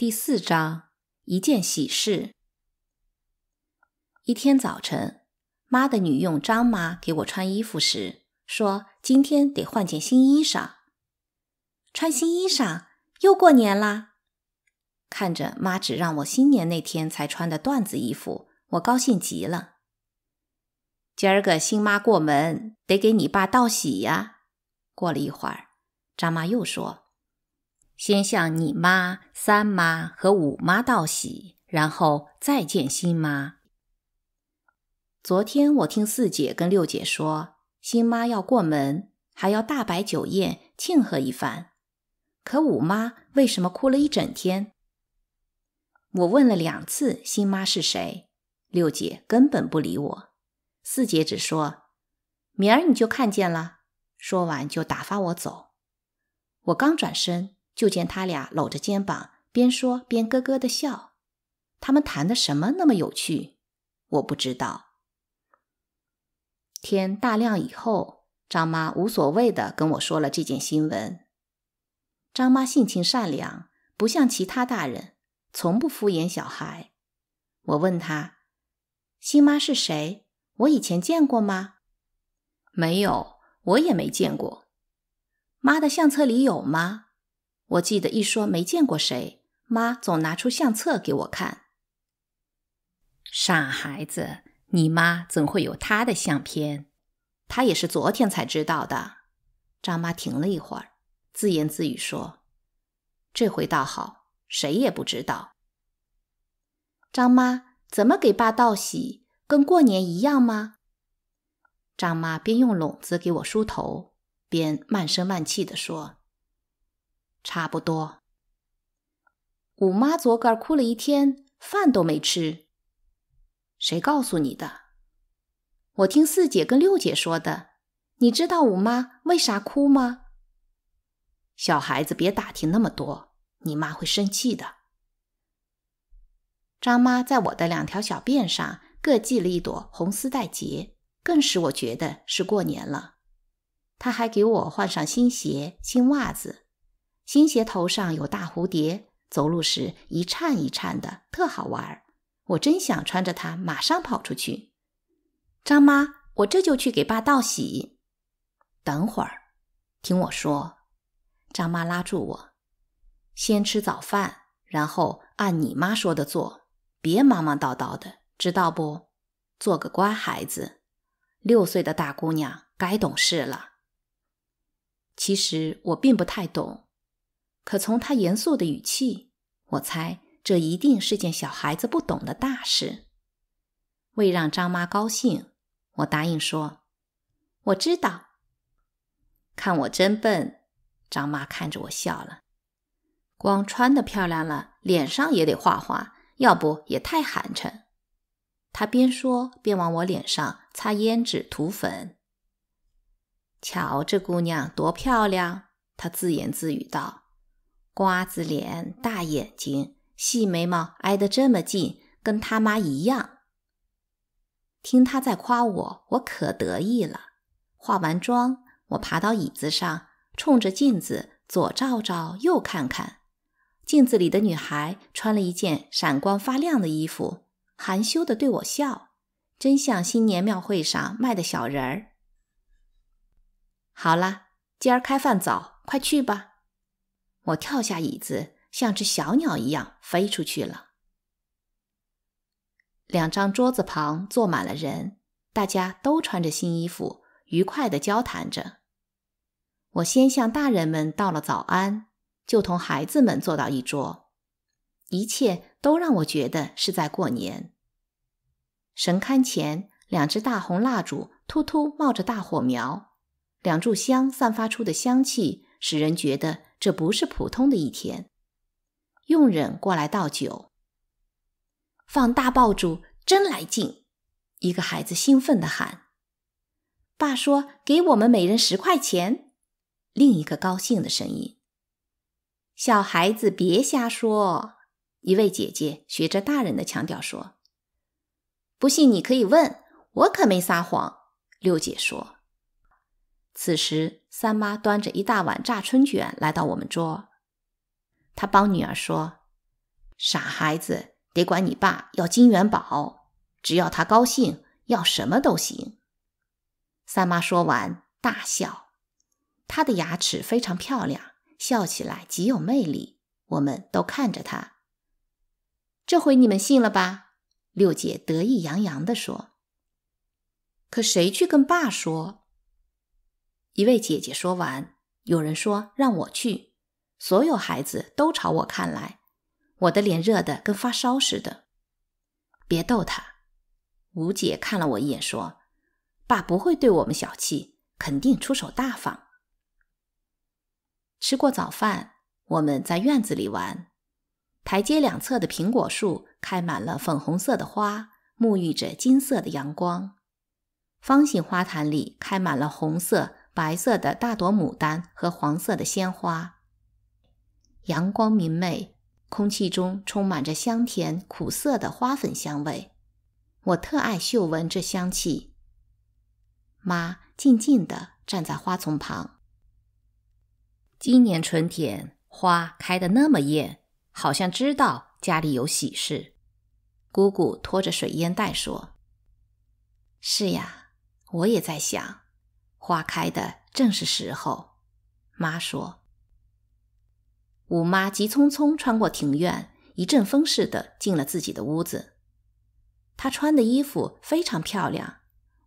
第四章一件喜事。一天早晨，妈的女佣张妈给我穿衣服时说：“今天得换件新衣裳。”穿新衣裳，又过年啦！看着妈只让我新年那天才穿的缎子衣服，我高兴极了。今儿个新妈过门，得给你爸道喜呀！过了一会儿，张妈又说。先向你妈、三妈和五妈道喜，然后再见新妈。昨天我听四姐跟六姐说，新妈要过门，还要大摆酒宴庆贺一番。可五妈为什么哭了一整天？我问了两次新妈是谁，六姐根本不理我，四姐只说：“明儿你就看见了。”说完就打发我走。我刚转身。就见他俩搂着肩膀，边说边咯咯的笑。他们谈的什么那么有趣？我不知道。天大亮以后，张妈无所谓的跟我说了这件新闻。张妈性情善良，不像其他大人，从不敷衍小孩。我问她：“新妈是谁？我以前见过吗？”“没有，我也没见过。”“妈的相册里有吗？”我记得一说没见过谁，妈总拿出相册给我看。傻孩子，你妈怎会有她的相片？她也是昨天才知道的。张妈停了一会儿，自言自语说：“这回倒好，谁也不知道。”张妈怎么给爸道喜，跟过年一样吗？张妈边用笼子给我梳头，边慢声慢气的说。差不多。五妈昨个儿哭了一天，饭都没吃。谁告诉你的？我听四姐跟六姐说的。你知道五妈为啥哭吗？小孩子别打听那么多，你妈会生气的。张妈在我的两条小辫上各系了一朵红丝带结，更使我觉得是过年了。她还给我换上新鞋、新袜子。新鞋头上有大蝴蝶，走路时一颤一颤的，特好玩儿。我真想穿着它马上跑出去。张妈，我这就去给爸道喜。等会儿，听我说。张妈拉住我，先吃早饭，然后按你妈说的做，别忙忙叨叨的，知道不？做个乖孩子。六岁的大姑娘该懂事了。其实我并不太懂。可从他严肃的语气，我猜这一定是件小孩子不懂的大事。为让张妈高兴，我答应说：“我知道。”看我真笨，张妈看着我笑了。光穿的漂亮了，脸上也得画画，要不也太寒碜。她边说边往我脸上擦胭脂、涂粉。瞧这姑娘多漂亮，她自言自语道。瓜子脸、大眼睛、细眉毛挨得这么近，跟他妈一样。听他在夸我，我可得意了。化完妆，我爬到椅子上，冲着镜子左照照、右看看。镜子里的女孩穿了一件闪光发亮的衣服，含羞地对我笑，真像新年庙会上卖的小人儿。好了，今儿开饭早，快去吧。我跳下椅子，像只小鸟一样飞出去了。两张桌子旁坐满了人，大家都穿着新衣服，愉快地交谈着。我先向大人们道了早安，就同孩子们坐到一桌。一切都让我觉得是在过年。神龛前，两只大红蜡烛突突冒着大火苗，两柱香散发出的香气，使人觉得。这不是普通的一天。佣人过来倒酒，放大爆竹真来劲！一个孩子兴奋的喊：“爸说给我们每人十块钱。”另一个高兴的声音：“小孩子别瞎说！”一位姐姐学着大人的腔调说：“不信你可以问我，可没撒谎。”六姐说。此时，三妈端着一大碗炸春卷来到我们桌。她帮女儿说：“傻孩子，得管你爸要金元宝，只要他高兴，要什么都行。”三妈说完大笑，她的牙齿非常漂亮，笑起来极有魅力。我们都看着她。这回你们信了吧？六姐得意洋洋的说。可谁去跟爸说？一位姐姐说完，有人说：“让我去。”所有孩子都朝我看来，我的脸热得跟发烧似的。别逗他，吴姐看了我一眼说：“爸不会对我们小气，肯定出手大方。”吃过早饭，我们在院子里玩。台阶两侧的苹果树开满了粉红色的花，沐浴着金色的阳光。方形花坛里开满了红色。白色的大朵牡丹和黄色的鲜花，阳光明媚，空气中充满着香甜苦涩的花粉香味。我特爱嗅闻这香气。妈静静地站在花丛旁。今年春天花开得那么艳，好像知道家里有喜事。姑姑拖着水烟袋说：“是呀，我也在想。”花开的正是时候，妈说。五妈急匆匆穿过庭院，一阵风似的进了自己的屋子。她穿的衣服非常漂亮，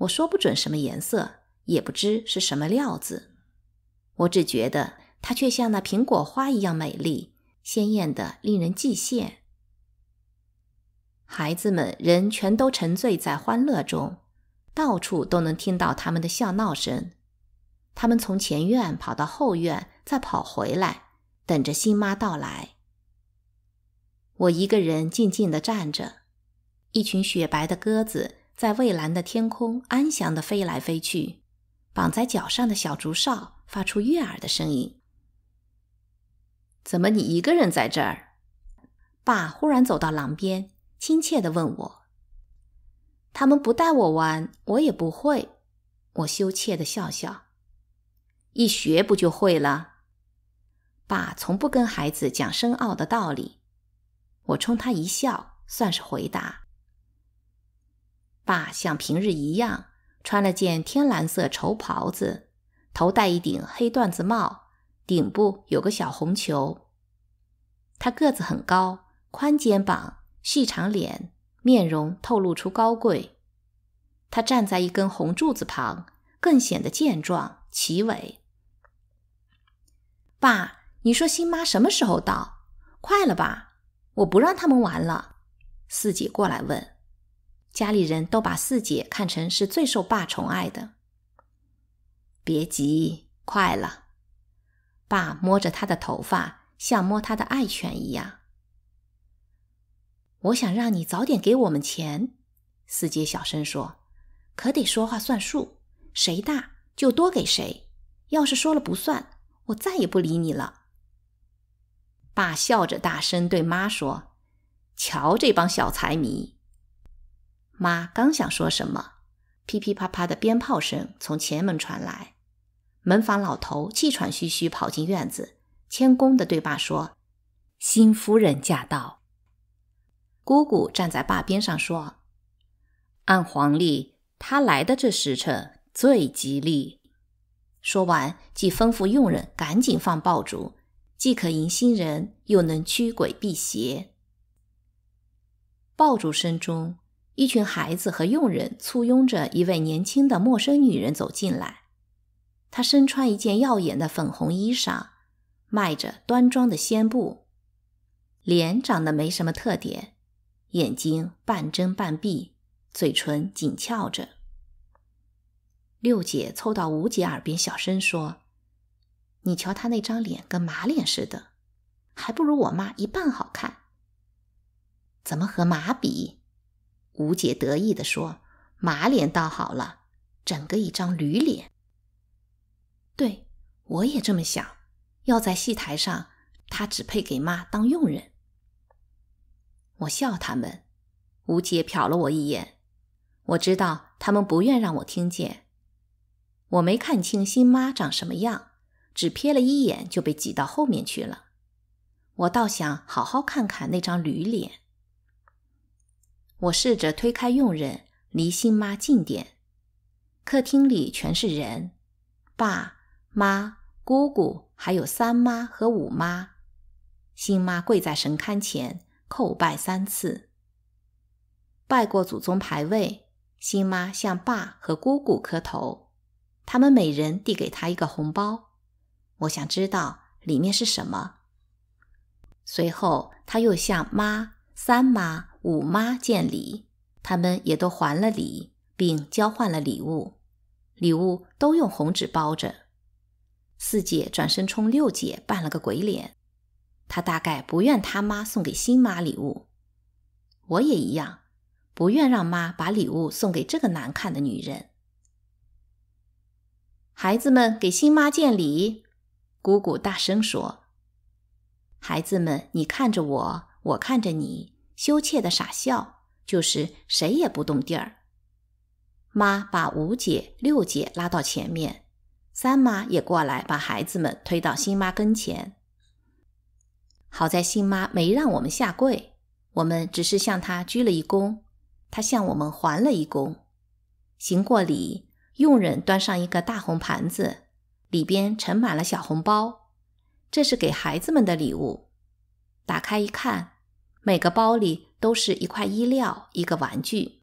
我说不准什么颜色，也不知是什么料子。我只觉得她却像那苹果花一样美丽，鲜艳的令人嫉羡。孩子们，人全都沉醉在欢乐中。到处都能听到他们的笑闹声，他们从前院跑到后院，再跑回来，等着新妈到来。我一个人静静地站着，一群雪白的鸽子在蔚蓝的天空安详地飞来飞去，绑在脚上的小竹哨发出悦耳的声音。怎么，你一个人在这儿？爸忽然走到廊边，亲切地问我。他们不带我玩，我也不会。我羞怯的笑笑，一学不就会了。爸从不跟孩子讲深奥的道理。我冲他一笑，算是回答。爸像平日一样，穿了件天蓝色绸袍子，头戴一顶黑缎子帽，顶部有个小红球。他个子很高，宽肩膀，细长脸。面容透露出高贵，他站在一根红柱子旁，更显得健壮奇伟。爸，你说新妈什么时候到？快了吧？我不让他们玩了。四姐过来问，家里人都把四姐看成是最受爸宠爱的。别急，快了。爸摸着她的头发，像摸他的爱犬一样。我想让你早点给我们钱，四姐小声说：“可得说话算数，谁大就多给谁。要是说了不算，我再也不理你了。”爸笑着大声对妈说：“瞧这帮小财迷！”妈刚想说什么，噼噼啪啪的鞭炮声从前门传来，门房老头气喘吁吁跑进院子，谦恭的对爸说：“新夫人驾到。”姑姑站在坝边上说：“按黄历，她来的这时辰最吉利。”说完，即吩咐佣人赶紧放爆竹，既可迎新人，又能驱鬼辟邪。爆竹声中，一群孩子和佣人簇拥着一位年轻的陌生女人走进来。她身穿一件耀眼的粉红衣裳，迈着端庄的仙步，脸长得没什么特点。眼睛半睁半闭，嘴唇紧翘着。六姐凑到吴姐耳边小声说：“你瞧她那张脸，跟马脸似的，还不如我妈一半好看。”“怎么和马比？”吴姐得意地说，“马脸倒好了，整个一张驴脸。”“对我也这么想，要在戏台上，她只配给妈当佣人。”我笑他们，吴姐瞟了我一眼。我知道他们不愿让我听见。我没看清新妈长什么样，只瞥了一眼就被挤到后面去了。我倒想好好看看那张驴脸。我试着推开佣人，离新妈近点。客厅里全是人，爸妈、姑姑，还有三妈和五妈。新妈跪在神龛前。叩拜三次，拜过祖宗牌位，新妈向爸和姑姑磕头，他们每人递给她一个红包，我想知道里面是什么。随后，他又向妈、三妈、五妈见礼，他们也都还了礼，并交换了礼物，礼物都用红纸包着。四姐转身冲六姐扮了个鬼脸。他大概不愿他妈送给新妈礼物，我也一样，不愿让妈把礼物送给这个难看的女人。孩子们给新妈见礼，姑姑大声说：“孩子们，你看着我，我看着你，羞怯的傻笑，就是谁也不动地儿。”妈把五姐、六姐拉到前面，三妈也过来把孩子们推到新妈跟前。好在新妈没让我们下跪，我们只是向她鞠了一躬，她向我们还了一躬，行过礼。佣人端上一个大红盘子，里边盛满了小红包，这是给孩子们的礼物。打开一看，每个包里都是一块衣料，一个玩具。